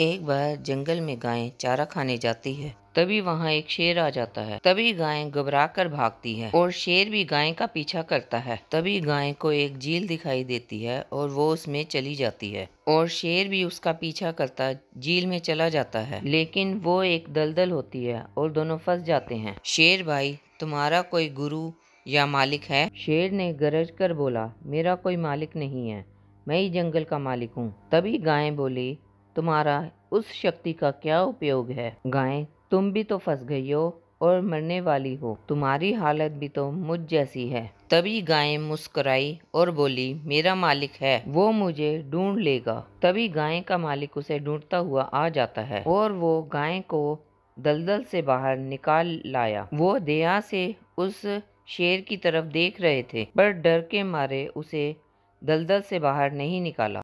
एक बार जंगल में गाय चारा खाने जाती है तभी वहाँ एक शेर आ जाता है तभी गाय घबरा कर भागती है और शेर भी गाय का पीछा करता है तभी गाय को एक झील दिखाई देती है और वो उसमें चली जाती है और शेर भी उसका पीछा करता झील में चला जाता है लेकिन वो एक दलदल होती है और दोनों फंस जाते हैं शेर भाई तुम्हारा कोई गुरु या मालिक है शेर ने गरज कर बोला मेरा कोई मालिक नहीं है मैं ही जंगल का मालिक हूँ तभी गाय बोली तुम्हारा उस शक्ति का क्या उपयोग है गाय तुम भी तो फंस गई हो और मरने वाली हो तुम्हारी हालत भी तो मुझ जैसी है तभी गाय मुस्कुराई और बोली मेरा मालिक है वो मुझे ढूंढ लेगा तभी गाय का मालिक उसे ढूंढता हुआ आ जाता है और वो गाय को दलदल से बाहर निकाल लाया वो दया से उस शेर की तरफ देख रहे थे पर डर के मारे उसे दलदल से बाहर नहीं निकाला